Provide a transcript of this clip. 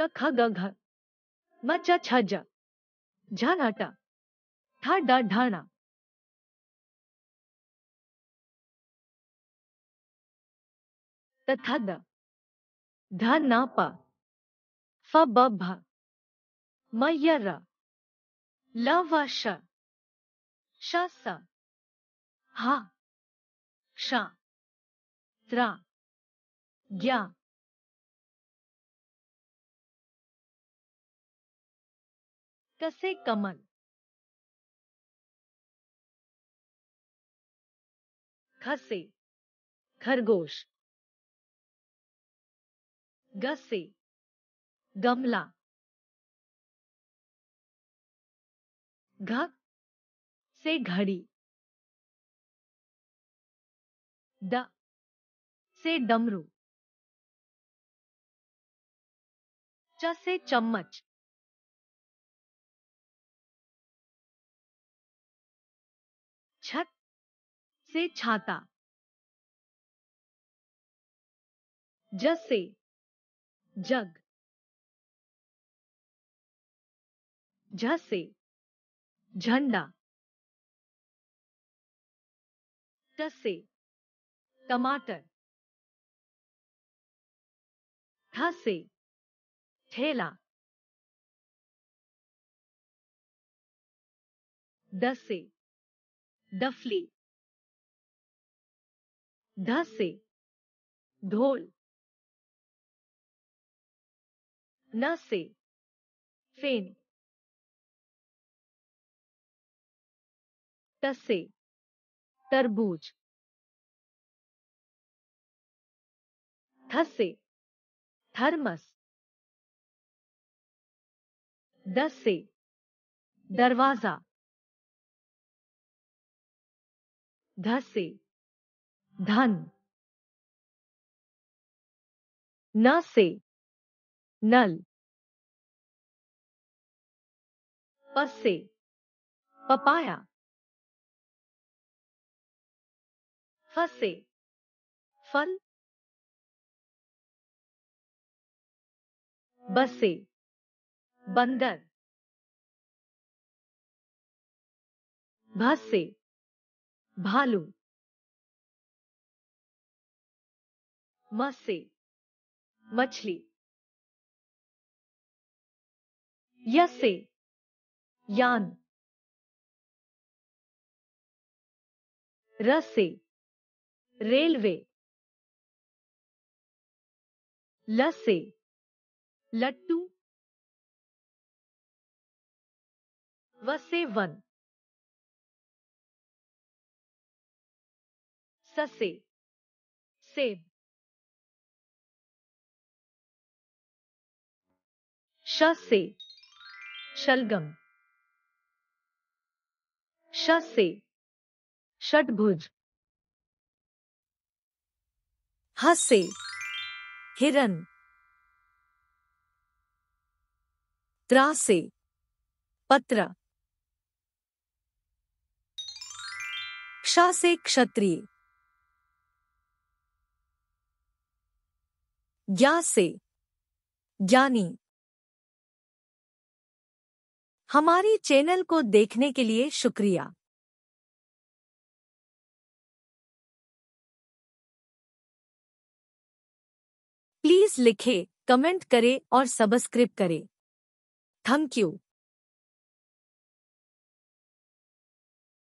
क ख ग घ म च छ ज झ न ट ठ ड ढ ण त थ द ध न प फ ब भ म य र ल व श श स ह श त्र ज्ञ कसे कमल खसे खरगोश गसे गमला घक से घड़ी द से डमरू च से चम्मच छत से छाता जसे से जग झ से झंडा ट से टमाटर ठ से ठेला दसे से दफली धसे से ढोल न से फेन तसे तरबूज थसे थर्मस दसे दरवाजा धसे धन न से नल पसे पपाया फसे फल बसे बंदर भसे भालू मसे मछली यसे से यान रसे रेलवे लसे लट्टू वसे वन ससे सेब श से शलगम श से षटभुज ह से हिरन त्रा से पत्र क्ष से क्षत्रिय ज्ञा से ज्ञानी हमारी चैनल को देखने के लिए शुक्रिया प्लीज लिखे कमेंट करें और सब्सक्राइब करें थैंक यू